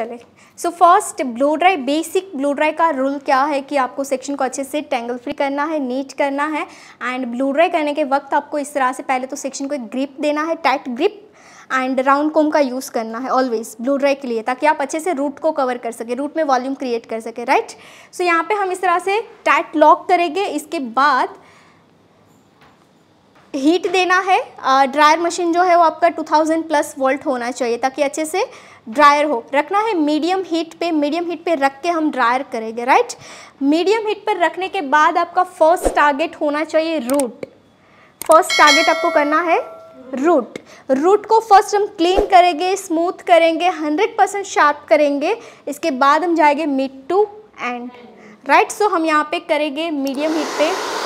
चले so first blow dry basic blow dry का rule क्या है कि आपको सेक्शन को अच्छे से टेंगल फ्री करना है नीट करना है एंड ब्लू ड्राई करने के वक्त आपको इस तरह से पहले तो सेक्शन को एक ग्रिप देना है tight grip and round comb का यूज़ करना है ऑलवेज ब्लू ड्राई के लिए ताकि आप अच्छे से रूट को कवर कर सके रूट में वॉल्यूम क्रिएट कर सके राइट सो यहाँ पे हम इस तरह से टाइट लॉक करेंगे इसके बाद हीट देना है ड्रायर मशीन जो है वो आपका 2000 प्लस वोल्ट होना चाहिए ताकि अच्छे से ड्रायर हो रखना है मीडियम हीट पे मीडियम हीट पे रख के हम ड्रायर करेंगे राइट मीडियम हीट पर रखने के बाद आपका फर्स्ट टारगेट होना चाहिए रूट फर्स्ट टारगेट आपको करना है रूट रूट को फर्स्ट हम क्लीन करेंगे स्मूथ करेंगे 100 परसेंट शार्प करेंगे इसके बाद हम जाएंगे mid to end right so हम यहाँ पे करेंगे मीडियम हीट पे